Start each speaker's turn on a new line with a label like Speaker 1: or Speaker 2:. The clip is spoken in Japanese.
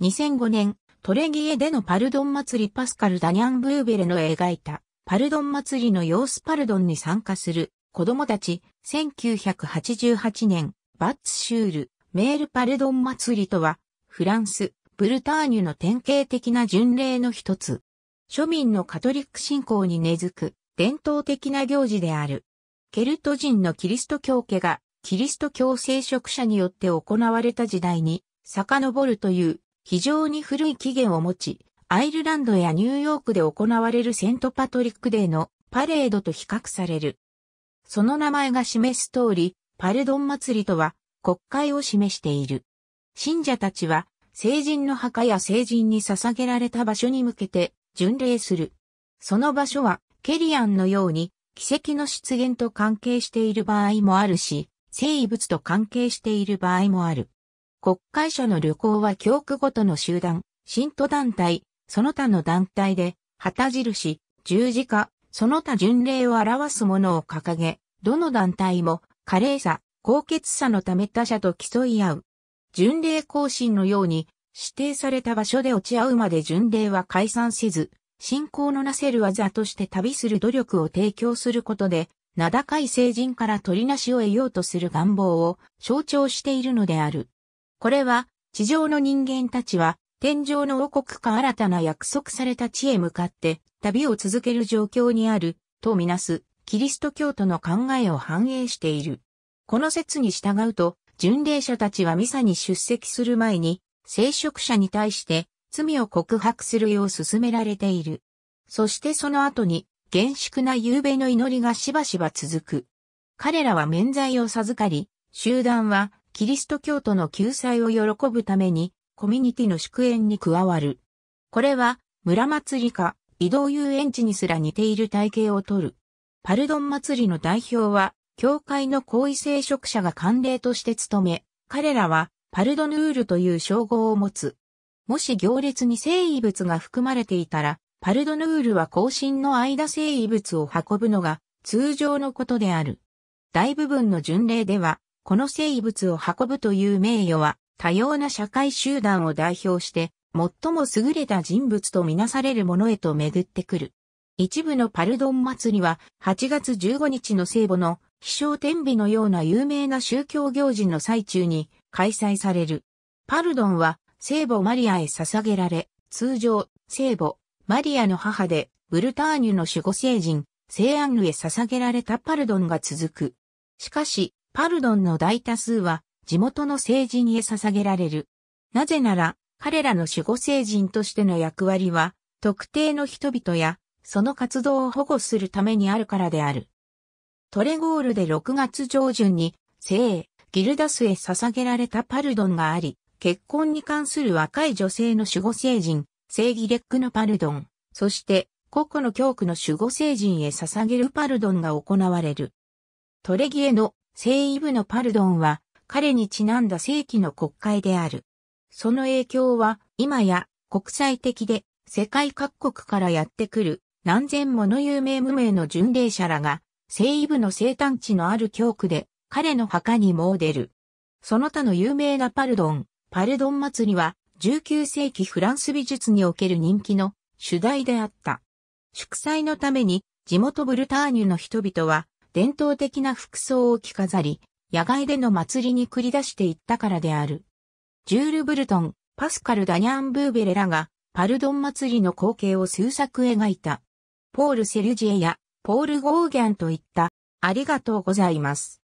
Speaker 1: 2005年、トレギエでのパルドン祭りパスカル・ダニャン・ブーベレの描いた、パルドン祭りの様子パルドンに参加する子供たち、1988年、バッツ・シュール、メール・パルドン祭りとは、フランス、ブルターニュの典型的な巡礼の一つ。庶民のカトリック信仰に根付く伝統的な行事である。ケルト人のキリスト教家がキリスト教聖職者によって行われた時代に遡るという非常に古い起源を持ち、アイルランドやニューヨークで行われるセントパトリックデーのパレードと比較される。その名前が示す通り、パレドン祭りとは国会を示している。信者たちは、聖人の墓や聖人に捧げられた場所に向けて巡礼する。その場所は、ケリアンのように、奇跡の出現と関係している場合もあるし、生物と関係している場合もある。国会社の旅行は教区ごとの集団、信徒団体、その他の団体で、旗印、十字架、その他巡礼を表すものを掲げ、どの団体も、華麗さ、高潔さのため他者と競い合う。巡礼行進のように、指定された場所で落ち合うまで巡礼は解散せず、信仰のなせる技として旅する努力を提供することで、名高い聖人から取りなしを得ようとする願望を象徴しているのである。これは、地上の人間たちは、天上の王国か新たな約束された地へ向かって、旅を続ける状況にある、とみなす、キリスト教徒の考えを反映している。この説に従うと、巡礼者たちはミサに出席する前に、聖職者に対して罪を告白するよう勧められている。そしてその後に、厳粛な夕べの祈りがしばしば続く。彼らは免罪を授かり、集団はキリスト教徒の救済を喜ぶために、コミュニティの祝宴に加わる。これは、村祭りか、移動遊園地にすら似ている体系をとる。パルドン祭りの代表は、教会の行為聖職者が慣例として務め、彼らは、パルドヌールという称号を持つ。もし行列に聖遺物が含まれていたら、パルドヌールは後進の間聖遺物を運ぶのが通常のことである。大部分の巡礼では、この生物を運ぶという名誉は、多様な社会集団を代表して、最も優れた人物とみなされるものへと巡ってくる。一部のパルドン祭りは、8月15日の聖母の、飛翔天日のような有名な宗教行事の最中に開催される。パルドンは、聖母マリアへ捧げられ、通常、聖母、マリアの母で、ブルターニュの守護聖人、聖アンヌへ捧げられたパルドンが続く。しかし、パルドンの大多数は地元の聖人へ捧げられる。なぜなら、彼らの守護聖人としての役割は、特定の人々や、その活動を保護するためにあるからである。トレゴールで6月上旬に、聖、ギルダスへ捧げられたパルドンがあり、結婚に関する若い女性の守護聖人、聖ギレックのパルドン、そして、個々の教区の守護聖人へ捧げるパルドンが行われる。トレギエの聖イブのパルドンは彼にちなんだ正規の国会である。その影響は今や国際的で世界各国からやってくる何千もの有名無名の巡礼者らが聖イブの生誕地のある教区で彼の墓に詣でる。その他の有名なパルドン、パルドン祭りは19世紀フランス美術における人気の主題であった。祝祭のために地元ブルターニュの人々は伝統的な服装を着飾り、野外での祭りに繰り出していったからである。ジュール・ブルトン、パスカル・ダニャン・ブーベレらが、パルドン祭りの光景を数作描いた。ポール・セルジエや、ポール・ゴーギャンといった、ありがとうございます。